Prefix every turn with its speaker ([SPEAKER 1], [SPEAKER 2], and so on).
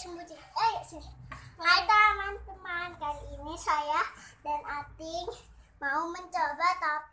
[SPEAKER 1] sembunyi. Eh, sini. Hai teman-teman, kali ini saya dan Ating mau mencoba top